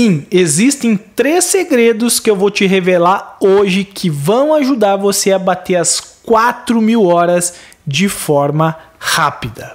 Sim, existem três segredos que eu vou te revelar hoje que vão ajudar você a bater as 4 mil horas de forma rápida.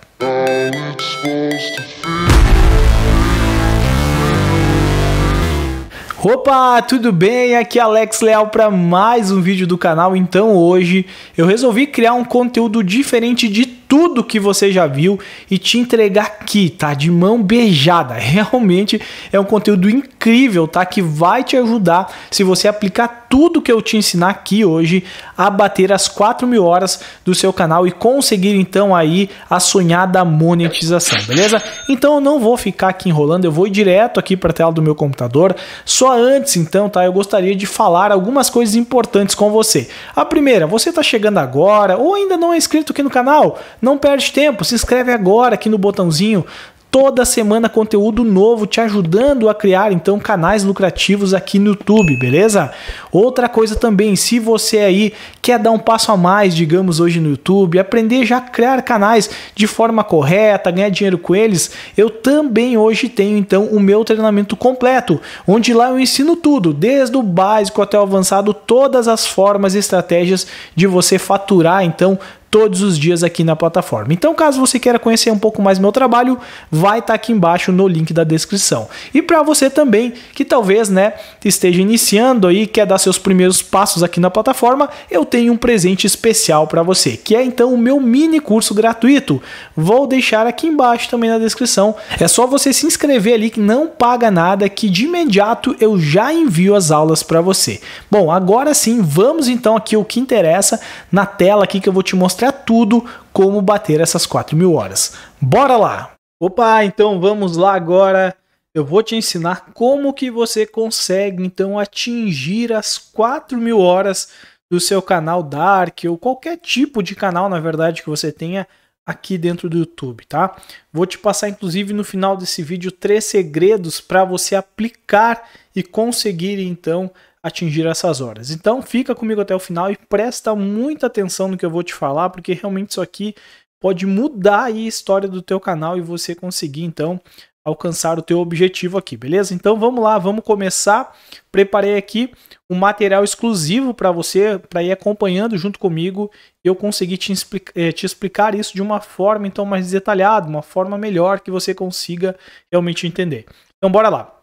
Opa, tudo bem? Aqui é Alex Leal para mais um vídeo do canal. Então hoje eu resolvi criar um conteúdo diferente de tudo que você já viu e te entregar aqui, tá? De mão beijada. Realmente é um conteúdo incrível, tá? Que vai te ajudar se você aplicar tudo que eu te ensinar aqui hoje a bater as 4 mil horas do seu canal e conseguir então aí a sonhada monetização, beleza? Então eu não vou ficar aqui enrolando, eu vou direto aqui para a tela do meu computador. Só antes então, tá? Eu gostaria de falar algumas coisas importantes com você. A primeira, você está chegando agora ou ainda não é inscrito aqui no canal? Não perde tempo, se inscreve agora aqui no botãozinho toda semana conteúdo novo te ajudando a criar então canais lucrativos aqui no YouTube, beleza? Outra coisa também, se você aí quer dar um passo a mais, digamos hoje no YouTube, aprender já a criar canais de forma correta, ganhar dinheiro com eles, eu também hoje tenho então o meu treinamento completo, onde lá eu ensino tudo, desde o básico até o avançado, todas as formas e estratégias de você faturar então todos os dias aqui na plataforma. Então, caso você queira conhecer um pouco mais meu trabalho, vai estar tá aqui embaixo no link da descrição. E para você também que talvez, né, esteja iniciando aí, quer dar seus primeiros passos aqui na plataforma, eu tenho um presente especial para você, que é então o meu mini curso gratuito. Vou deixar aqui embaixo também na descrição. É só você se inscrever ali que não paga nada, que de imediato eu já envio as aulas para você. Bom, agora sim, vamos então aqui o que interessa na tela aqui que eu vou te mostrar mostrar tudo como bater essas 4 mil horas. Bora lá! Opa, então vamos lá agora. Eu vou te ensinar como que você consegue então atingir as 4 mil horas do seu canal Dark ou qualquer tipo de canal, na verdade, que você tenha aqui dentro do YouTube, tá? Vou te passar inclusive no final desse vídeo três segredos para você aplicar e conseguir então atingir essas horas. Então fica comigo até o final e presta muita atenção no que eu vou te falar, porque realmente isso aqui pode mudar a história do teu canal e você conseguir então alcançar o teu objetivo aqui, beleza? Então vamos lá, vamos começar. Preparei aqui um material exclusivo para você, para ir acompanhando junto comigo. Eu consegui te, explica eh, te, explicar isso de uma forma então mais detalhada, uma forma melhor que você consiga realmente entender. Então bora lá.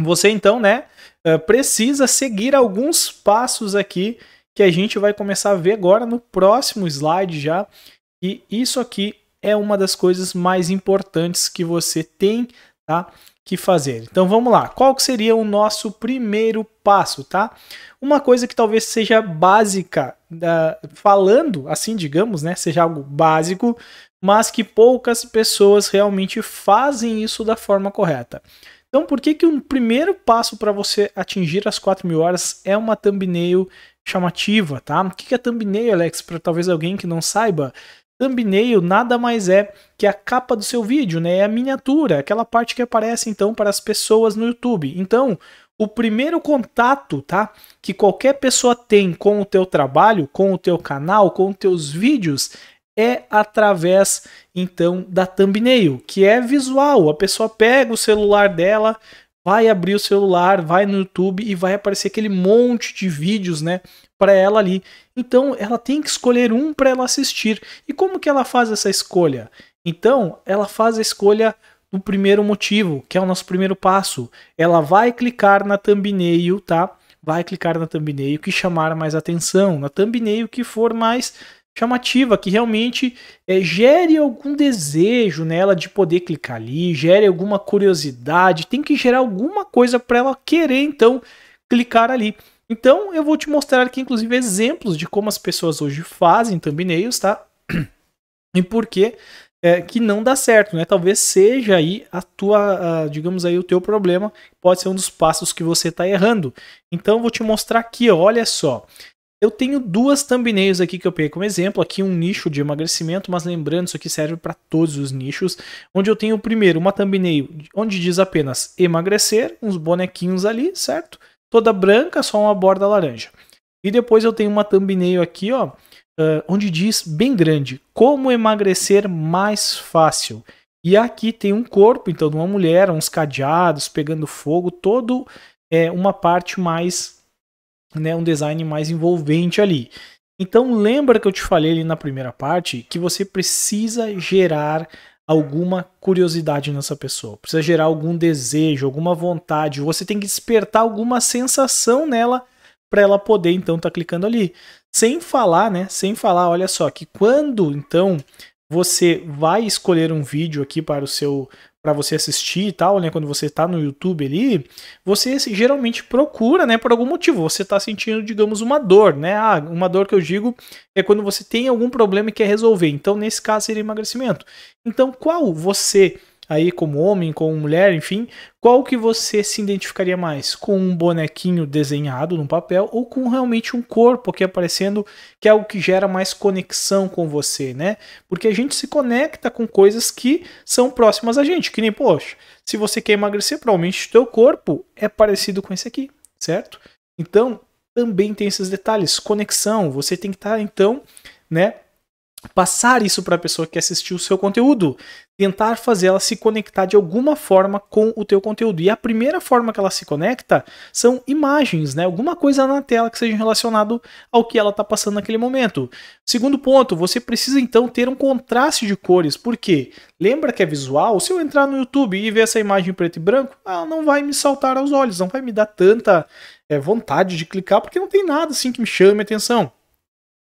Você então, né, eh, precisa seguir alguns passos aqui que a gente vai começar a ver agora no próximo slide já. E isso aqui é uma das coisas mais importantes que você tem, tá? Que fazer. Então vamos lá. Qual seria o nosso primeiro passo, tá? Uma coisa que talvez seja básica, falando assim, digamos, né? Seja algo básico, mas que poucas pessoas realmente fazem isso da forma correta. Então, por que que o primeiro passo para você atingir as 4 mil horas é uma thumbnail chamativa, tá? O que, que é thumbnail, Alex? Para talvez alguém que não saiba, thumbnail nada mais é que a capa do seu vídeo, né? É a miniatura, aquela parte que aparece então para as pessoas no YouTube. Então, o primeiro contato, tá, que qualquer pessoa tem com o teu trabalho, com o teu canal, com os teus vídeos, é através então da thumbnail, que é visual. A pessoa pega o celular dela, vai abrir o celular, vai no YouTube e vai aparecer aquele monte de vídeos, né, para ela ali. Então, ela tem que escolher um para ela assistir. E como que ela faz essa escolha? Então, ela faz a escolha do primeiro motivo, que é o nosso primeiro passo. Ela vai clicar na thumbnail, tá? Vai clicar na thumbnail que chamar mais atenção, na thumbnail que for mais chamativa, que realmente é, gere algum desejo nela de poder clicar ali, gere alguma curiosidade, tem que gerar alguma coisa para ela querer então clicar ali. Então eu vou te mostrar aqui, inclusive, exemplos de como as pessoas hoje fazem thumbnails, tá? E por que é, que não dá certo, né? Talvez seja aí a tua, a, digamos aí, o teu problema. Pode ser um dos passos que você está errando. Então, vou te mostrar aqui, olha só. Eu tenho duas thumbnails aqui que eu peguei como exemplo. Aqui um nicho de emagrecimento, mas lembrando, isso aqui serve para todos os nichos. Onde eu tenho primeiro uma thumbnail onde diz apenas emagrecer, uns bonequinhos ali, certo? Toda branca, só uma borda laranja. E depois eu tenho uma thumbnail aqui, ó, ah, onde diz bem grande, como emagrecer mais fácil. E aqui tem um corpo, então, de uma mulher, uns cadeados pegando fogo, todo é uma parte mais né, um design mais envolvente ali. Então lembra que eu te falei ali na primeira parte que você precisa gerar alguma curiosidade nessa pessoa, precisa gerar algum desejo, alguma vontade, você tem que despertar alguma sensação nela para ela poder então estar tá clicando ali. Sem falar, né? Sem falar, olha só que quando então você vai escolher um vídeo aqui para o seu para você assistir e tal, né? Quando você está no YouTube ali, você geralmente procura, né? Por algum motivo, você está sentindo, digamos, uma dor, né? Ah, uma dor que eu digo é quando você tem algum problema e quer resolver. Então, nesse caso, seria emagrecimento. Então, qual você aí como homem, como mulher, enfim, qual que você se identificaria mais? Com um bonequinho desenhado no papel ou com realmente um corpo que aparecendo, que é algo que gera mais conexão com você, né? Porque a gente se conecta com coisas que são próximas a gente, que nem, poxa, se você quer emagrecer, provavelmente o teu corpo é parecido com esse aqui, certo? Então, também tem esses detalhes, conexão, você tem que estar tá, então, né, passar isso para a pessoa que assistiu o seu conteúdo, tentar fazer ela se conectar de alguma forma com o teu conteúdo. E a primeira forma que ela se conecta são imagens, né? Alguma coisa na tela que seja relacionado ao que ela está passando naquele momento. Segundo ponto, você precisa então ter um contraste de cores, porque lembra que é visual? Se eu entrar no YouTube e ver essa imagem preto e branco, ela ah, não vai me saltar aos olhos, não vai me dar tanta é, vontade de clicar, porque não tem nada assim que me chame a atenção.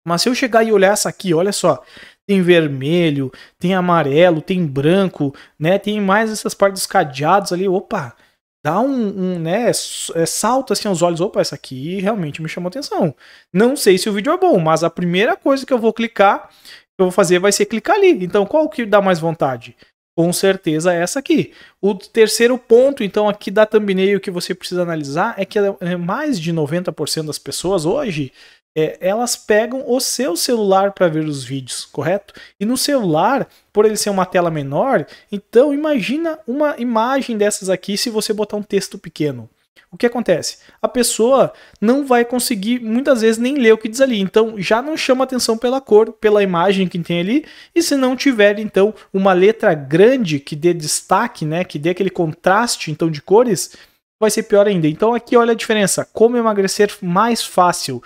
Mas se eu chegar e olhar essa aqui, olha só, tem vermelho, tem amarelo, tem branco, né? Tem mais essas partes dos cadeados ali, opa, dá um, um né, é, salta assim aos olhos, opa, essa aqui realmente me chamou atenção. Não sei se o vídeo é bom, mas a primeira coisa que eu vou clicar, que eu vou fazer vai ser clicar ali. Então, qual que dá mais vontade? Com certeza é essa aqui. O terceiro ponto, então, aqui da thumbnail que você precisa analisar é que é, é mais de 90% das pessoas hoje é, elas pegam o seu celular para ver os vídeos, correto? E no celular, por ele ser uma tela menor, então imagina uma imagem dessas aqui se você botar um texto pequeno. O que acontece? A pessoa não vai conseguir muitas vezes nem ler o que diz ali. Então já não chama atenção pela cor, pela imagem que tem ali. E se não tiver então uma letra grande que dê destaque, né, que dê aquele contraste então de cores, vai ser pior ainda. Então aqui olha a diferença. Como emagrecer mais fácil.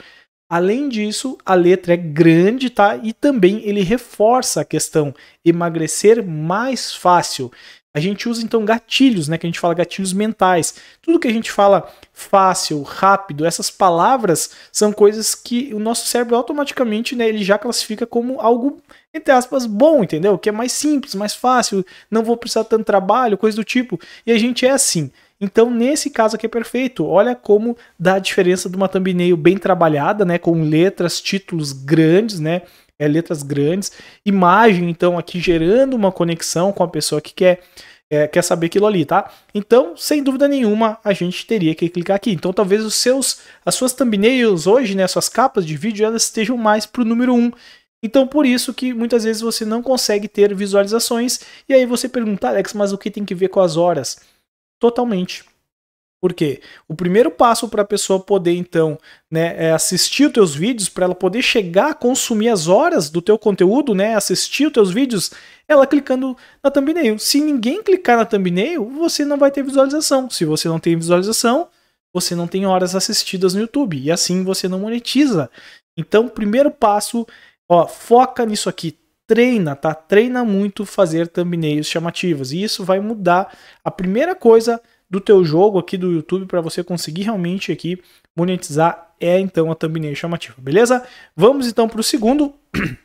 Além disso, a letra é grande, tá? E também ele reforça a questão emagrecer mais fácil. A gente usa então gatilhos, né? Que a gente fala gatilhos mentais. Tudo que a gente fala fácil, rápido, essas palavras são coisas que o nosso cérebro automaticamente, né? Ele já classifica como algo entre aspas bom, entendeu? Que é mais simples, mais fácil, não vou precisar tanto trabalho, coisa do tipo. E a gente é assim. Então, nesse caso aqui é perfeito. Olha como dá a diferença de uma thumbnail bem trabalhada, né, com letras, títulos grandes, né, é, letras grandes, imagem, então, aqui gerando uma conexão com a pessoa que quer é, quer saber aquilo ali, tá? Então, sem dúvida nenhuma, a gente teria que clicar aqui. Então, talvez os seus, as suas thumbnails hoje, né, suas capas de vídeo, elas estejam mais para o número 1. Então, por isso que muitas vezes você não consegue ter visualizações. E aí você pergunta, ah, Alex, mas o que tem que ver com as horas? totalmente. Porque o primeiro passo para a pessoa poder então né, é assistir os teus vídeos, para ela poder chegar a consumir as horas do teu conteúdo, né, assistir os teus vídeos, ela clicando na thumbnail. Se ninguém clicar na thumbnail, você não vai ter visualização. Se você não tem visualização, você não tem horas assistidas no YouTube e assim você não monetiza. Então, primeiro passo, ó, foca nisso aqui treina, tá? Treina muito fazer thumbnails chamativas. E isso vai mudar a primeira coisa do teu jogo aqui do YouTube para você conseguir realmente aqui monetizar é então a thumbnail chamativa, beleza? Vamos então para o segundo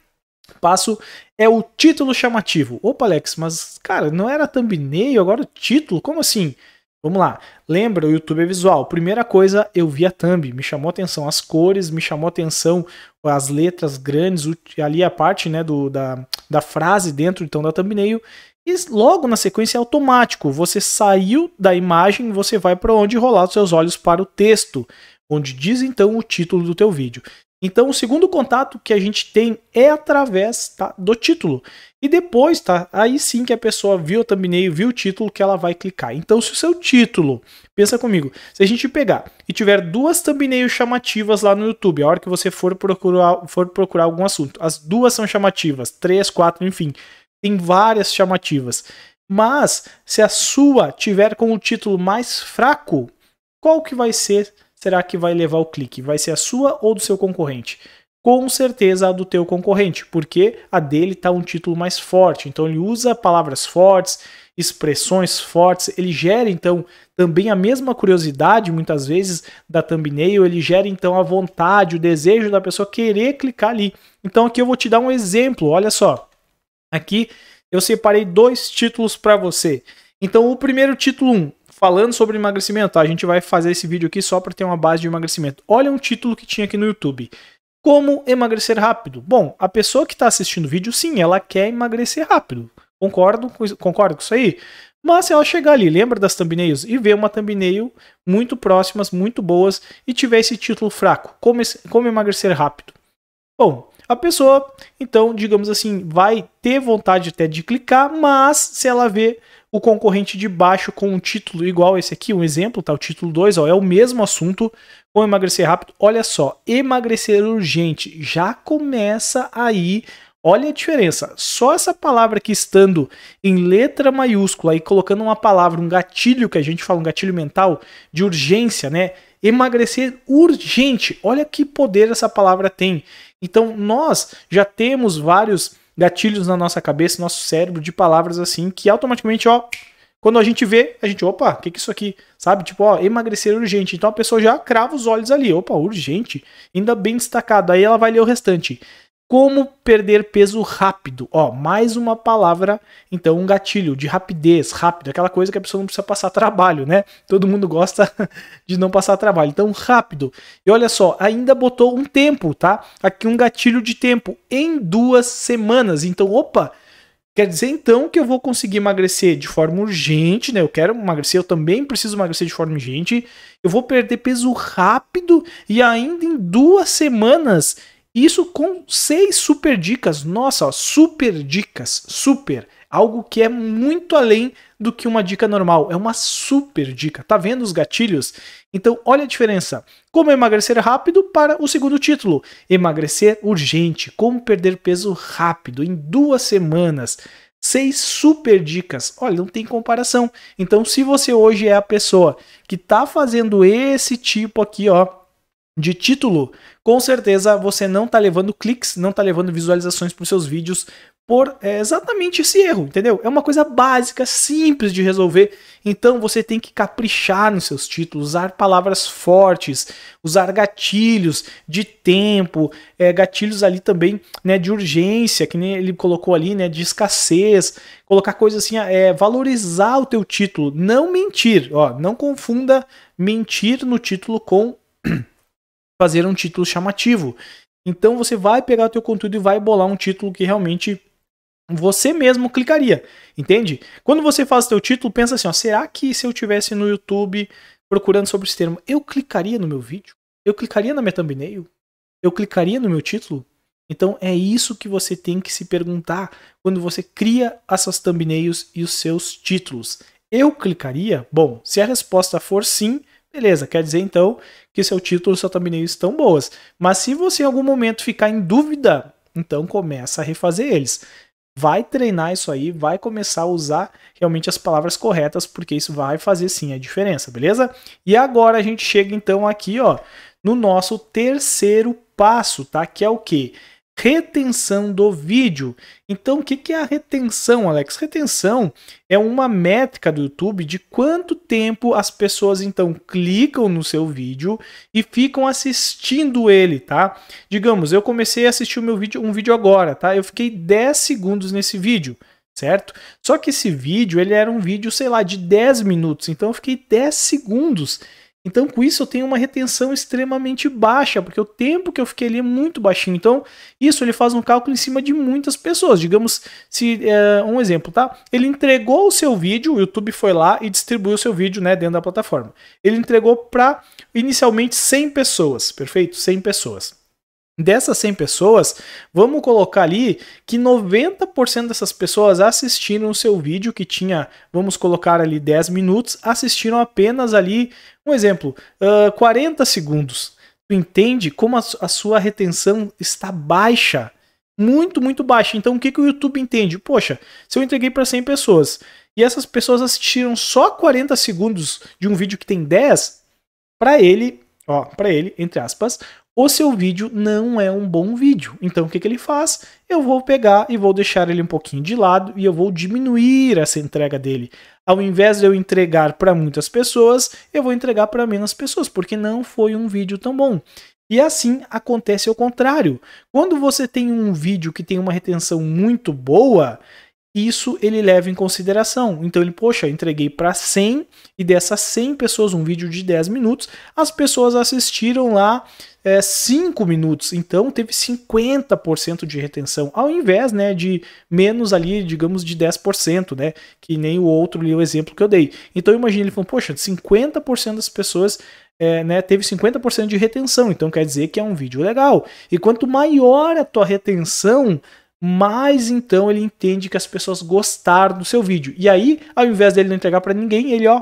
passo, é o título chamativo. Opa, Alex, mas cara, não era thumbnail, agora o título? Como assim? Vamos lá. Lembra, o YouTube é visual. Primeira coisa, eu vi a thumb, me chamou atenção as cores, me chamou atenção as letras grandes, ali a parte né, do, da, da frase dentro então da thumbnail. E logo na sequência é automático. Você saiu da imagem, você vai para onde rolar os seus olhos para o texto, onde diz então o título do teu vídeo. Então, o segundo contato que a gente tem é através tá, do título. E depois, tá? Aí sim que a pessoa viu o thumbnail, viu o título, que ela vai clicar. Então, se o seu título, pensa comigo, se a gente pegar e tiver duas thumbnails chamativas lá no YouTube, a hora que você for procurar, for procurar algum assunto, as duas são chamativas, três, quatro, enfim, tem várias chamativas. Mas, se a sua tiver com o título mais fraco, qual que vai ser será que vai levar o clique? Vai ser a sua ou do seu concorrente? Com certeza a do teu concorrente, porque a dele está um título mais forte. Então ele usa palavras fortes, expressões fortes, ele gera então também a mesma curiosidade muitas vezes da thumbnail, ele gera então a vontade, o desejo da pessoa querer clicar ali. Então aqui eu vou te dar um exemplo, olha só. Aqui eu separei dois títulos para você. Então o primeiro título 1, um, falando sobre emagrecimento, a gente vai fazer esse vídeo aqui só para ter uma base de emagrecimento. Olha um título que tinha aqui no YouTube. Como emagrecer rápido? Bom, a pessoa que está assistindo o vídeo, sim, ela quer emagrecer rápido. Concordo com, concordo com isso aí? Mas se ela chegar ali, lembra das thumbnails e ver uma thumbnail muito próximas, muito boas e tiver esse título fraco, como, como emagrecer rápido. Bom, a pessoa, então, digamos assim, vai ter vontade até de clicar, mas se ela vê o concorrente de baixo com um título igual esse aqui, um exemplo, tá? O título 2, ó, é o mesmo assunto, como emagrecer rápido. Olha só, emagrecer urgente já começa aí. Olha a diferença. Só essa palavra aqui estando em letra maiúscula e colocando uma palavra, um gatilho que a gente fala, um gatilho mental de urgência, né? Emagrecer urgente. Olha que poder essa palavra tem. Então, nós já temos vários gatilhos na nossa cabeça, nosso cérebro, de palavras assim, que automaticamente, ó, quando a gente vê, a gente, opa, o que, que é isso aqui? Sabe? Tipo, ó, emagrecer urgente. Então a pessoa já crava os olhos ali, opa, urgente. Ainda bem destacado. Aí ela vai ler o restante. Como perder peso rápido? Ó, mais uma palavra, então um gatilho de rapidez, rápido, aquela coisa que a pessoa não precisa passar trabalho, né? Todo mundo gosta de não passar trabalho. Então, rápido. E olha só, ainda botou um tempo, tá? Aqui um gatilho de tempo em duas semanas. Então, opa, Quer dizer então que eu vou conseguir emagrecer de forma urgente, né? Eu quero emagrecer, eu também preciso emagrecer de forma urgente. Eu vou perder peso rápido e ainda em duas semanas isso com seis super dicas. Nossa, ó, super dicas, super. Algo que é muito além do que uma dica normal. É uma super dica. Tá vendo os gatilhos? Então, olha a diferença. Como emagrecer rápido para o segundo título. Emagrecer urgente. Como perder peso rápido em duas semanas. Seis super dicas. Olha, não tem comparação. Então, se você hoje é a pessoa que tá fazendo esse tipo aqui, ó, de título, com certeza você não está levando cliques, não está levando visualizações para os seus vídeos por é, exatamente esse erro, entendeu? É uma coisa básica, simples de resolver. Então você tem que caprichar nos seus títulos, usar palavras fortes, usar gatilhos de tempo, é, gatilhos ali também né, de urgência, que nem ele colocou ali, né, de escassez, colocar coisas assim, ah, é, valorizar o teu título, não mentir, ó, não confunda mentir no título com fazer um título chamativo. Então você vai pegar o teu conteúdo e vai bolar um título que realmente você mesmo clicaria, entende? Quando você faz o teu título, pensa assim, ó, será que se eu tivesse no YouTube procurando sobre esse termo, eu clicaria no meu vídeo? Eu clicaria na minha thumbnail? Eu clicaria no meu título? Então é isso que você tem que se perguntar quando você cria as suas thumbnails e os seus títulos. Eu clicaria? Bom, se a resposta for sim, Beleza, quer dizer então que seu título, sua thumbnail estão boas. Mas se você em algum momento ficar em dúvida, então começa a refazer eles. Vai treinar isso aí, vai começar a usar realmente as palavras corretas, porque isso vai fazer sim a diferença, beleza? E agora a gente chega então aqui, ó, no nosso terceiro passo, tá? Que é o que? retenção do vídeo. Então, o que, é a retenção, Alex? Retenção é uma métrica do YouTube de quanto tempo as pessoas então clicam no seu vídeo e ficam assistindo ele, tá? Digamos, eu comecei a assistir o meu vídeo, um vídeo agora, tá? Eu fiquei 10 segundos nesse vídeo certo? Só que esse vídeo, ele era um vídeo, sei lá, de 10 minutos, então eu fiquei 10 segundos então, com isso, eu tenho uma retenção extremamente baixa, porque o tempo que eu fiquei ali é muito baixinho. Então, isso ele faz um cálculo em cima de muitas pessoas. Digamos, se é, um exemplo, tá? Ele entregou o seu vídeo, o YouTube foi lá e distribuiu o seu vídeo né, dentro da plataforma. Ele entregou para inicialmente 100 pessoas, perfeito? 100 pessoas. Dessas 100 pessoas, vamos colocar ali que 90% dessas pessoas assistiram o seu vídeo que tinha, vamos colocar ali 10 minutos, assistiram apenas ali, um exemplo, uh, 40 segundos. Tu entende como a, a sua retenção está baixa, muito, muito baixa. Então o que, que o YouTube entende? Poxa, se eu entreguei para 100 pessoas e essas pessoas assistiram só 40 segundos de um vídeo que tem 10, para ele, ó, para ele, entre aspas, o seu vídeo não é um bom vídeo. Então o que, que ele faz? Eu vou pegar e vou deixar ele um pouquinho de lado e eu vou diminuir essa entrega dele. Ao invés de eu entregar para muitas pessoas, eu vou entregar para menos pessoas, porque não foi um vídeo tão bom. E assim acontece o contrário. Quando você tem um vídeo que tem uma retenção muito boa, isso ele leva em consideração. Então ele, poxa, entreguei para 100 e dessas 100 pessoas, um vídeo de 10 minutos, as pessoas assistiram lá é, eh, 5 minutos. Então teve 50% de retenção, ao invés né, de menos ali, digamos, de 10%, né, que nem o outro ali, o exemplo que eu dei. Então imagina ele falando, poxa, 50% das pessoas é, né, teve 50% de retenção, então quer dizer que é um vídeo legal. E quanto maior a tua retenção, mas então ele entende que as pessoas gostaram do seu vídeo. E aí, ao invés dele não entregar para ninguém, ele ó,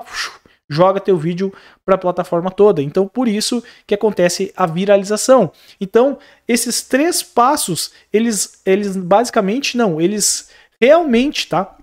joga teu vídeo para a plataforma toda. Então, por isso que acontece a viralização. Então, esses três passos, eles eles basicamente não, eles realmente, tá?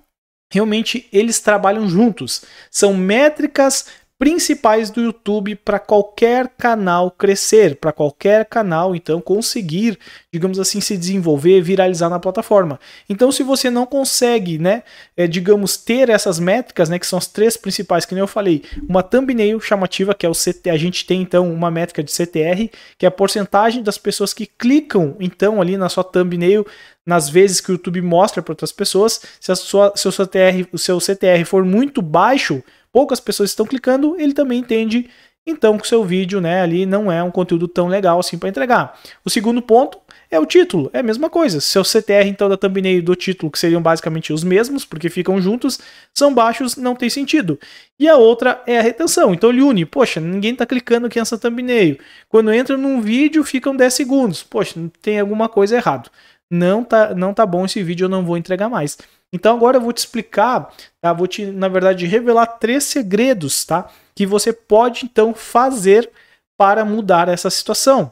Realmente eles trabalham juntos. São métricas principais do YouTube para qualquer canal crescer, para qualquer canal então conseguir, digamos assim, se desenvolver, viralizar na plataforma. Então, se você não consegue, né, é, digamos, ter essas métricas, né, que são as três principais que nem eu falei, uma thumbnail chamativa que é o CT, a gente tem então uma métrica de CTR, que é a porcentagem das pessoas que clicam então ali na sua thumbnail nas vezes que o YouTube mostra para outras pessoas, se a sua, seu, CTR, o seu CTR for muito baixo, poucas pessoas estão clicando, ele também entende então que o seu vídeo né, ali não é um conteúdo tão legal assim para entregar. O segundo ponto é o título, é a mesma coisa. Seu CTR, então, da thumbnail e do título, que seriam basicamente os mesmos, porque ficam juntos, são baixos, não tem sentido. E a outra é a retenção. Então ele une, poxa, ninguém está clicando aqui nessa thumbnail. Quando entra num vídeo, ficam 10 segundos. Poxa, tem alguma coisa errado. Não tá, não tá bom esse vídeo, eu não vou entregar mais. Então agora eu vou te explicar, tá? Vou te, na verdade, revelar três segredos, tá? Que você pode então fazer para mudar essa situação.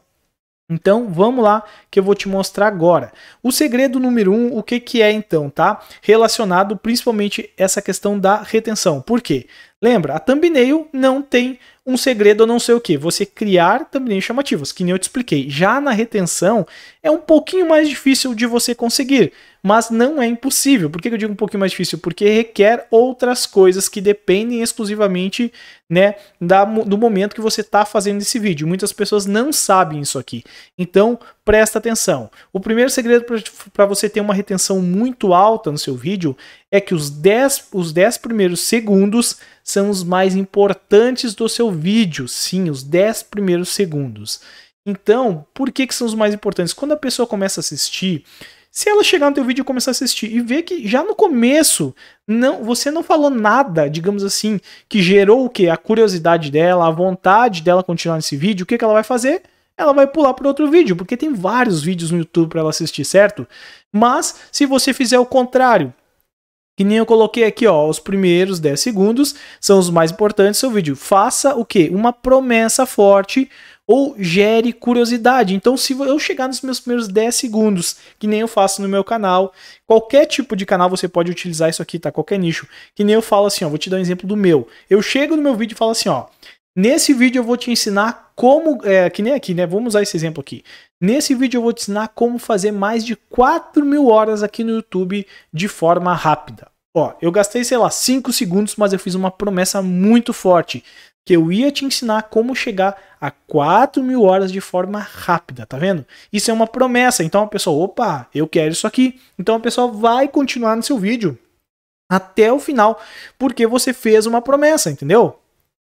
Então vamos lá que eu vou te mostrar agora. O segredo número um, o que, que é então, tá? Relacionado principalmente essa questão da retenção. Por quê? Lembra, a thumbnail não tem um segredo ou não sei o que. Você criar thumbnails chamativos, que nem eu te expliquei. Já na retenção é um pouquinho mais difícil de você conseguir mas não é impossível. Por que eu digo um pouquinho mais difícil? Porque requer outras coisas que dependem exclusivamente né, da, do momento que você está fazendo esse vídeo. Muitas pessoas não sabem isso aqui. Então, presta atenção. O primeiro segredo para você ter uma retenção muito alta no seu vídeo é que os 10, os primeiros segundos são os mais importantes do seu vídeo. Sim, os 10 primeiros segundos. Então, por que, que são os mais importantes? Quando a pessoa começa a assistir, se ela chegar no teu vídeo e começar a assistir e ver que já no começo não, você não falou nada, digamos assim, que gerou o quê? A curiosidade dela, a vontade dela continuar nesse vídeo, o que, que ela vai fazer? Ela vai pular para outro vídeo, porque tem vários vídeos no YouTube para ela assistir, certo? Mas se você fizer o contrário, que nem eu coloquei aqui, ó, os primeiros 10 segundos são os mais importantes do seu vídeo. Faça o quê? Uma promessa forte ou gere curiosidade. Então, se eu chegar nos meus primeiros 10 segundos, que nem eu faço no meu canal, qualquer tipo de canal você pode utilizar isso aqui, tá? Qualquer nicho. Que nem eu falo assim, ó, vou te dar um exemplo do meu. Eu chego no meu vídeo e falo assim, ó, Nesse vídeo eu vou te ensinar como, é, que nem aqui, né? Vamos usar esse exemplo aqui. Nesse vídeo eu vou te ensinar como fazer mais de 4 mil horas aqui no YouTube de forma rápida. Ó, eu gastei, sei lá, 5 segundos, mas eu fiz uma promessa muito forte que eu ia te ensinar como chegar a 4 mil horas de forma rápida, tá vendo? Isso é uma promessa, então a pessoa, opa, eu quero isso aqui. Então a pessoa vai continuar no seu vídeo até o final, porque você fez uma promessa, entendeu?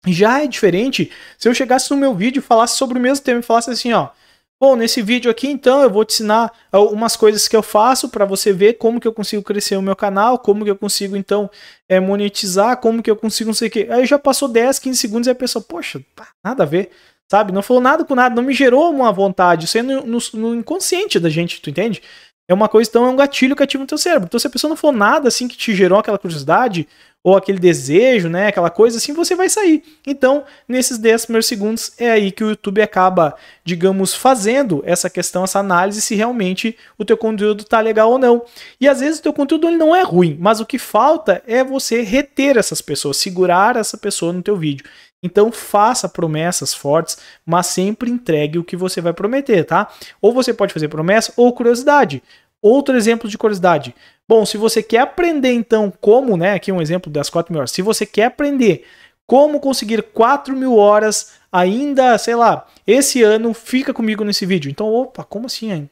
Já é diferente se eu chegasse no meu vídeo e falasse sobre o mesmo tema e falasse assim, ó, Bom, nesse vídeo aqui então eu vou te ensinar algumas ah, coisas que eu faço para você ver como que eu consigo crescer o meu canal, como que eu consigo então é, monetizar, como que eu consigo não sei o que. Aí já passou 10, 15 segundos e a pessoa, poxa, tá, nada a ver, sabe? Não falou nada com nada, não me gerou uma vontade, isso é no, no, no inconsciente da gente, tu entende? é uma coisa, então é um gatilho que ativa no teu cérebro. Então, se a pessoa não for nada assim que te gerou aquela curiosidade ou aquele desejo, né, aquela coisa assim, você vai sair. Então, nesses 10 primeiros segundos é aí que o YouTube acaba, digamos, fazendo essa questão, essa análise se realmente o teu conteúdo tá legal ou não. E às vezes o teu conteúdo ele não é ruim, mas o que falta é você reter essas pessoas, segurar essa pessoa no teu vídeo. Então faça promessas fortes, mas sempre entregue o que você vai prometer, tá? Ou você pode fazer promessa ou curiosidade. Outro exemplo de curiosidade. Bom, se você quer aprender então como, né? Aqui um exemplo das 4 mil horas. Se você quer aprender como conseguir 4 mil horas ainda, sei lá, esse ano, fica comigo nesse vídeo. Então, opa, como assim, hein?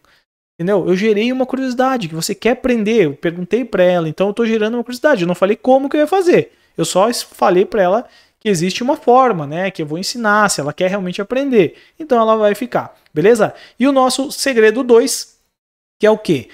Entendeu? Eu gerei uma curiosidade que você quer aprender. Eu perguntei para ela, então eu tô gerando uma curiosidade. Eu não falei como que eu ia fazer. Eu só falei para ela que existe uma forma, né? Que eu vou ensinar, se ela quer realmente aprender. Então ela vai ficar, beleza? E o nosso segredo 2, que é o quê?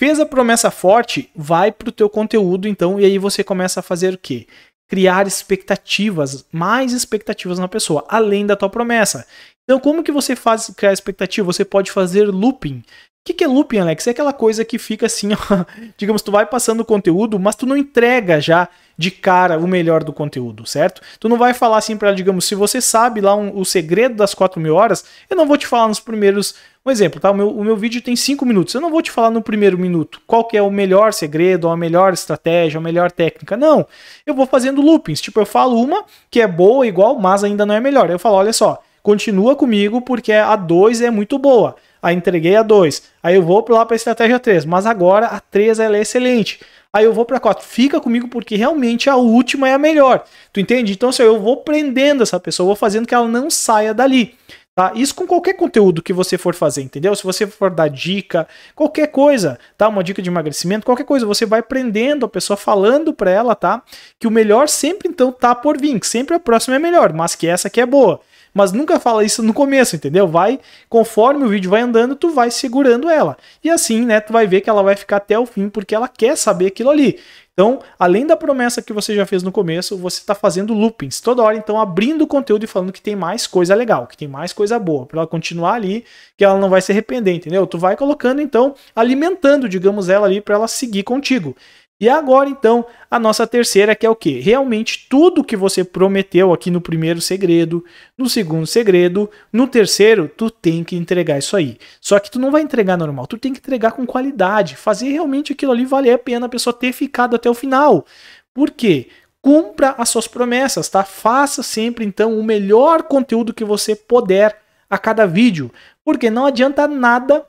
Fez a promessa forte, vai para o teu conteúdo, então, e aí você começa a fazer o quê? Criar expectativas, mais expectativas na pessoa, além da tua promessa. Então, como que você faz criar expectativa? Você pode fazer looping que, que é looping, Alex? É aquela coisa que fica assim, ó, digamos, tu vai passando o conteúdo, mas tu não entrega já de cara o melhor do conteúdo, certo? Tu não vai falar assim para, digamos, se você sabe lá um, o segredo das 4 mil horas, eu não vou te falar nos primeiros. Um exemplo, tá? O meu, o meu vídeo tem 5 minutos. Eu não vou te falar no primeiro minuto qual que é o melhor segredo, a melhor estratégia, a melhor técnica. Não. Eu vou fazendo loopings. Tipo, eu falo uma que é boa, igual, mas ainda não é melhor. Eu falo, olha só, continua comigo porque a 2 é muito boa aí entreguei a 2, aí eu vou lá para a estratégia 3, mas agora a 3 ela é excelente. Aí eu vou para 4, fica comigo porque realmente a última é a melhor. Tu entende? Então assim, eu vou prendendo essa pessoa, vou fazendo que ela não saia dali. Tá? Isso com qualquer conteúdo que você for fazer, entendeu? Se você for dar dica, qualquer coisa, tá? Uma dica de emagrecimento, qualquer coisa, você vai prendendo a pessoa falando para ela, tá? Que o melhor sempre então tá por vir, que sempre a próxima é melhor, mas que essa aqui é boa. Mas nunca fala isso no começo, entendeu? Vai, conforme o vídeo vai andando, tu vai segurando ela. E assim, né, tu vai ver que ela vai ficar até o fim porque ela quer saber aquilo ali. Então, além da promessa que você já fez no começo, você está fazendo loopings toda hora, então abrindo o conteúdo e falando que tem mais coisa legal, que tem mais coisa boa, para ela continuar ali, que ela não vai se arrepender, entendeu? Tu vai colocando então, alimentando, digamos, ela ali para ela seguir contigo. E agora então, a nossa terceira que é o que? Realmente tudo que você prometeu aqui no primeiro segredo, no segundo segredo, no terceiro, tu tem que entregar isso aí. Só que tu não vai entregar normal, tu tem que entregar com qualidade, fazer realmente aquilo ali valer a pena a pessoa ter ficado até o final. Por quê? Cumpra as suas promessas, tá? Faça sempre então o melhor conteúdo que você puder a cada vídeo, porque não adianta nada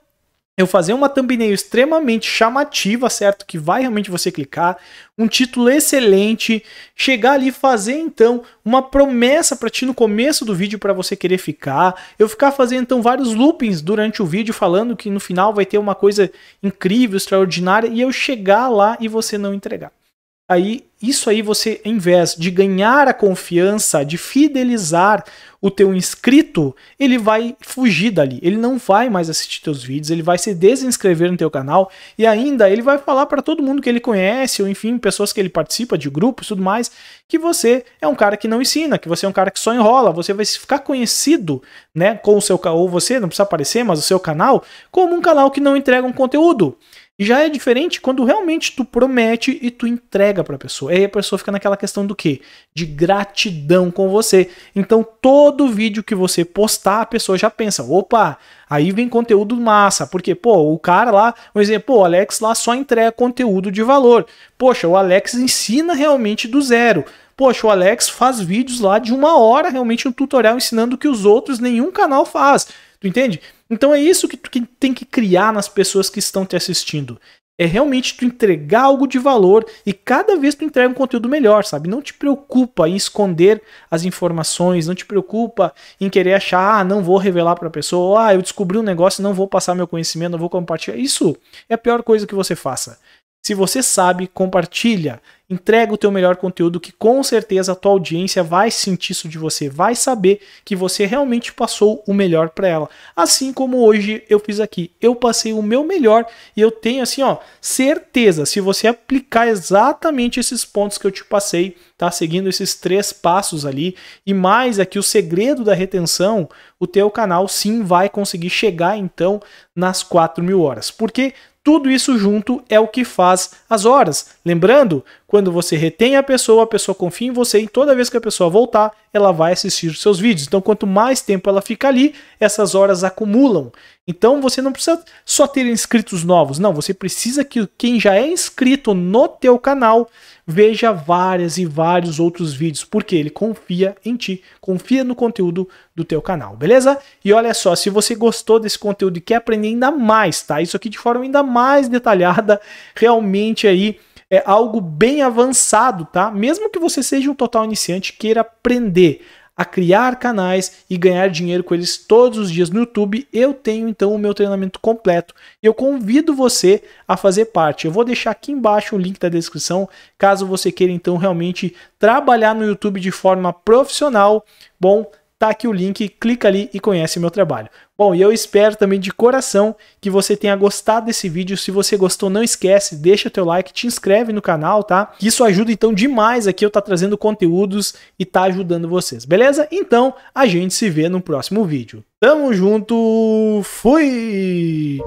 eu fazer uma thumbnail extremamente chamativa, certo? Que vai realmente você clicar, um título excelente, chegar ali e fazer então uma promessa para ti no começo do vídeo para você querer ficar, eu ficar fazendo então vários loopings durante o vídeo falando que no final vai ter uma coisa incrível, extraordinária e eu chegar lá e você não entregar. Aí, isso aí você, em vez de ganhar a confiança, de fidelizar o teu inscrito, ele vai fugir dali. Ele não vai mais assistir teus vídeos, ele vai se desinscrever no teu canal e ainda ele vai falar para todo mundo que ele conhece, ou enfim, pessoas que ele participa de grupos, tudo mais, que você é um cara que não ensina, que você é um cara que só enrola, você vai ficar conhecido, né, com o seu ou você não precisa aparecer, mas o seu canal como um canal que não entrega um conteúdo. Já é diferente quando realmente tu promete e tu entrega para a pessoa. Aí a pessoa fica naquela questão do quê? De gratidão com você. Então todo vídeo que você postar, a pessoa já pensa: opa, aí vem conteúdo massa. Porque, pô, o cara lá, um exemplo, o Alex lá só entrega conteúdo de valor. Poxa, o Alex ensina realmente do zero. Poxa, o Alex faz vídeos lá de uma hora realmente um tutorial ensinando o que os outros, nenhum canal faz. Tu entende? Então é isso que tu que tem que criar nas pessoas que estão te assistindo. É realmente tu entregar algo de valor e cada vez tu entrega um conteúdo melhor, sabe? Não te preocupa em esconder as informações, não te preocupa em querer achar, ah, não vou revelar para a pessoa, ah, eu descobri um negócio, não vou passar meu conhecimento, não vou compartilhar. Isso é a pior coisa que você faça. Se você sabe, compartilha. Entrega o teu melhor conteúdo que com certeza a tua audiência vai sentir isso de você, vai saber que você realmente passou o melhor para ela. Assim como hoje eu fiz aqui, eu passei o meu melhor e eu tenho assim, ó, certeza, se você aplicar exatamente esses pontos que eu te passei, tá seguindo esses três passos ali e mais aqui o segredo da retenção, o teu canal sim vai conseguir chegar então nas 4 mil horas, porque tudo isso junto é o que faz as horas. Lembrando, quando você retém a pessoa, a pessoa confia em você e toda vez que a pessoa voltar, ela vai assistir os seus vídeos. Então, quanto mais tempo ela fica ali, essas horas acumulam. Então, você não precisa só ter inscritos novos, não, você precisa que quem já é inscrito no teu canal veja várias e vários outros vídeos, porque ele confia em ti, confia no conteúdo do teu canal, beleza? E olha só, se você gostou desse conteúdo e quer aprender ainda mais, tá? Isso aqui de forma ainda mais detalhada, realmente aí é algo bem avançado, tá? Mesmo que você seja um total iniciante queira aprender a criar canais e ganhar dinheiro com eles todos os dias no YouTube, eu tenho então o meu treinamento completo. E eu convido você a fazer parte. Eu vou deixar aqui embaixo o link da descrição, caso você queira então realmente trabalhar no YouTube de forma profissional. Bom, tá aqui o link, clica ali e conhece meu trabalho. Bom, e eu espero também de coração que você tenha gostado desse vídeo. Se você gostou, não esquece, deixa teu like, te inscreve no canal, tá? Isso ajuda então demais aqui eu tá trazendo conteúdos e tá ajudando vocês, beleza? Então, a gente se vê no próximo vídeo. Tamo junto, fui!